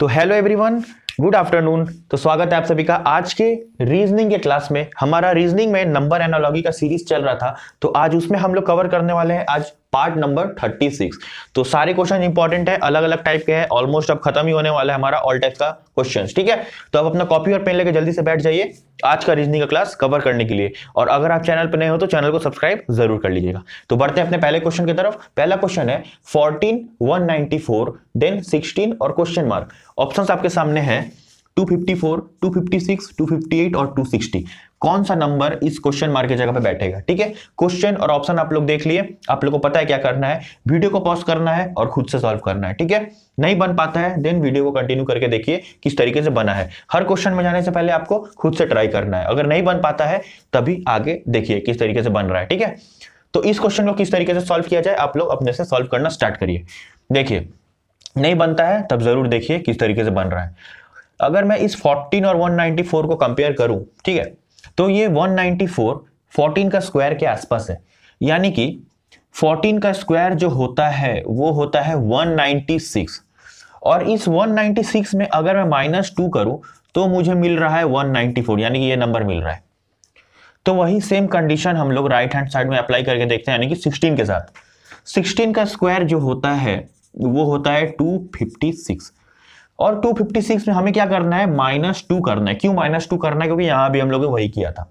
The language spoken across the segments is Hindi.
तो हेलो एवरीवन गुड आफ्टरनून तो स्वागत है आप सभी का आज के रीजनिंग के क्लास में हमारा रीजनिंग में नंबर एनालॉजी का सीरीज चल रहा था तो आज उसमें हम लोग कवर करने वाले हैं आज पार्ट नंबर 36 तो सारे क्वेश्चन इंपॉर्टेंट है अलग अलग टाइप के हैं ऑलमोस्ट अब खत्म ही होने वाला है हमारा ऑल टाइप का क्वेश्चन ठीक है तो अब अपना कॉपी और पेन लेकर जल्दी से बैठ जाइए आज का रीजनिंग का क्लास कवर करने के लिए और अगर आप चैनल पर नए हो तो चैनल को सब्सक्राइब जरूर कर लीजिएगा तो बढ़ते हैं अपने पहले क्वेश्चन की तरफ पहला क्वेश्चन है फोर्टीन वन देन सिक्सटीन और क्वेश्चन मार्क ऑप्शन आपके सामने है 254, 256, 258 और 260 कौन सा नंबर इस क्वेश्चन मार्क की जगह पे बैठेगा ठीक है क्वेश्चन और ऑप्शन आप लोग देख लिए आप लोगों को पता है क्या करना है वीडियो को पॉज करना है और खुद से सॉल्व करना है ठीक है नहीं बन पाता है देन वीडियो को कंटिन्यू करके देखिए किस तरीके से बना है हर क्वेश्चन में जाने से पहले आपको खुद से ट्राई करना है अगर नहीं बन पाता है तभी आगे देखिए किस तरीके से बन रहा है ठीक है तो इस क्वेश्चन को किस तरीके से सॉल्व किया जाए आप लोग अपने से सॉल्व करना स्टार्ट करिए देखिए नहीं बनता है तब जरूर देखिए किस तरीके से बन रहा है अगर मैं इस 14 और 194 को कंपेयर करूं ठीक है तो ये 194 14 का स्क्वायर के आसपास है यानी कि 14 का स्क्वायर जो होता है वो होता है 196 और इस 196 में अगर मैं माइनस टू करूं तो मुझे मिल रहा है 194 यानी कि ये नंबर मिल रहा है तो वही सेम कंडीशन हम लोग राइट हैंड साइड में अप्लाई करके देखते हैं यानी कि 16 के साथ 16 का स्क्वायर जो होता है वो होता है 256 और 256 में हमें क्या करना है माइनस टू करना है क्यों माइनस टू करना है क्योंकि यहां भी हम लोगों ने वही किया था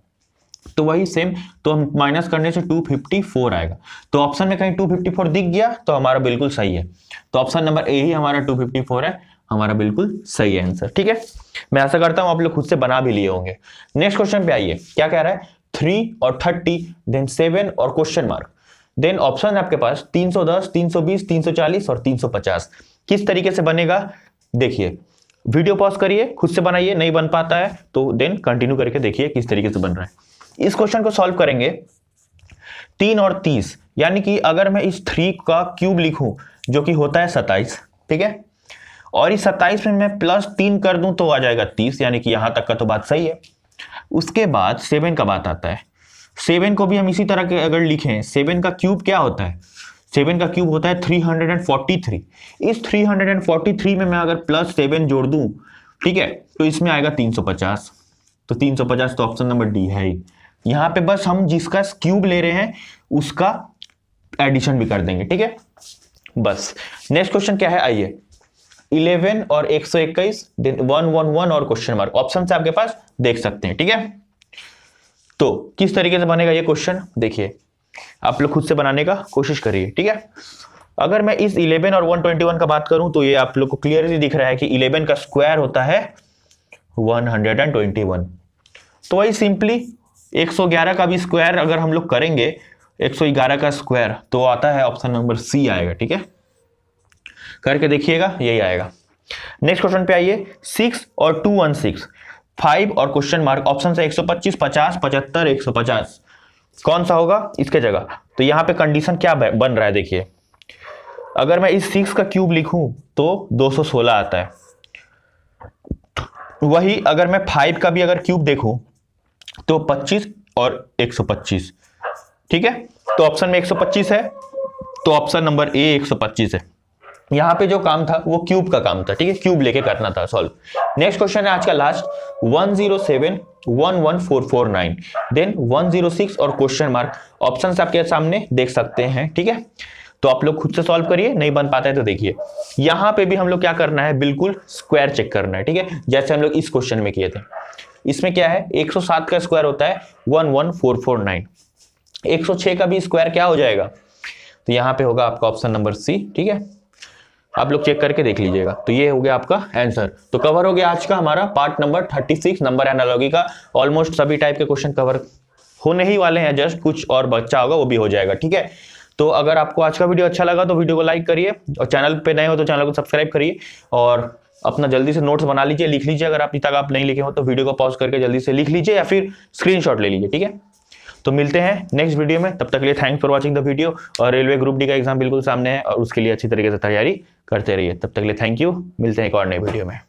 तो वही सेम तो हम माइनस करने से 254 आएगा तो ऑप्शन में कहीं 254 दिख गया तो हमारा बिल्कुल सही है तो ऑप्शन नंबर ए ही हमारा 254 है हमारा बिल्कुल सही है आंसर ठीक है मैं ऐसा करता हूं आप लोग खुद से बना भी लिए होंगे नेक्स्ट क्वेश्चन पे आइए क्या कह रहा है थ्री और थर्टी देन सेवन और क्वेश्चन मार्क देन ऑप्शन है आपके पास 310, 320, 340 और 350 किस तरीके से बनेगा देखिए वीडियो पॉज करिए खुद से बनाइए नहीं बन पाता है तो देन कंटिन्यू करके देखिए किस तरीके से बन रहा है इस क्वेश्चन को सॉल्व करेंगे तीन और तीस यानी कि अगर मैं इस थ्री का क्यूब लिखूं जो कि होता है सत्ताईस ठीक है और इस सत्ताईस में मैं प्लस तीन कर दूं तो आ जाएगा तीस यानी कि यहां तक का तो बात सही है उसके बाद सेवन का बात आता है सेवन को भी हम इसी तरह के अगर लिखें सेवन का क्यूब क्या होता है सेवन का क्यूब होता है three hundred and forty three इस three hundred and forty three में मैं अगर प्लस सेवन जोड़ दूं ठीक है तो इसमें आएगा तीन सौ पचास तो तीन सौ पचास तो ऑप्शन नंबर डी है ही पे बस हम जिसका क्यूब ले रहे हैं उसका एडिशन भी कर देंगे ठीक है बस नेक्स्ट क्वेश्चन क्या है आइए इलेवन और एक सौ इक्कीस वन वन वन और क्वेश्चन मार्क ऑप्शन आपके पास देख सकते हैं ठीक है तो किस तरीके से बनेगा ये क्वेश्चन देखिए आप लोग खुद से बनाने का कोशिश करिए ठीक है अगर मैं इस 11 और 121 का बात करूं तो ये आप लोग को क्लियरली दिख रहा है कि 11 का स्क्वायर होता है 121 तो वही सिंपली 111 का भी स्क्वायर अगर हम लोग करेंगे 111 का स्क्वायर तो आता है ऑप्शन नंबर सी आएगा ठीक है करके देखिएगा यही आएगा नेक्स्ट क्वेश्चन पे आइए सिक्स और टू वन सिक्स फाइव और क्वेश्चन मार्क ऑप्शन है एक सौ पच्चीस पचास पचहत्तर एक सौ पचास कौन सा होगा इसके जगह तो यहां पे कंडीशन क्या बन रहा है देखिए अगर मैं इस सिक्स का क्यूब लिखूं तो 216 आता है वही अगर मैं फाइव का भी अगर क्यूब देखूं तो 25 और 125 ठीक है तो ऑप्शन में 125 है तो ऑप्शन नंबर ए 125 है यहाँ पे जो काम था वो क्यूब का काम था ठीक है क्यूब लेके करना था सॉल्व नेक्स्ट क्वेश्चन है आज का लास्ट फोर नाइन देन 106 और क्वेश्चन मार्क ऑप्शंस आपके सामने देख सकते हैं ठीक है तो आप लोग खुद से सॉल्व करिए नहीं बन पाता है तो देखिए यहाँ पे भी हम लोग क्या करना है बिल्कुल स्क्वायर चेक करना है ठीक है जैसे हम लोग इस क्वेश्चन में किए थे इसमें क्या है 107 का स्क्वायर होता है 11449 106 का भी स्क्वायर क्या हो जाएगा तो यहाँ पे होगा आपका ऑप्शन नंबर सी ठीक है आप लोग चेक करके देख लीजिएगा तो ये हो गया आपका आंसर तो कवर हो गया आज का हमारा part number thirty six number analogy का ऑलमोस्ट सभी टाइप के क्वेश्चन कवर होने ही वाले हैं जस्ट कुछ और बच्चा होगा वो भी हो जाएगा ठीक है तो अगर आपको आज का वीडियो अच्छा लगा तो वीडियो को लाइक करिए और चैनल पे नए हो तो चैनल को सब्सक्राइब करिए और अपना जल्दी से नोट्स बना लीजिए लिख लीजिए अगर आप तक आप नहीं लिखे हो तो वीडियो को पॉज करके जल्दी से लिख लीजिए या फिर स्क्रीनशॉट ले लीजिए ठीक है तो मिलते हैं नेक्स्ट वीडियो में तब तक के लिए thanks for watching the video और रेलवे ग्रुप डी का एग्जाम बिल्कुल सामने है और उसके लिए अच्छी तरीके से तैयारी करते रहिए तब तक के लिए थैंक यू मिलते हैं एक और नई वीडियो में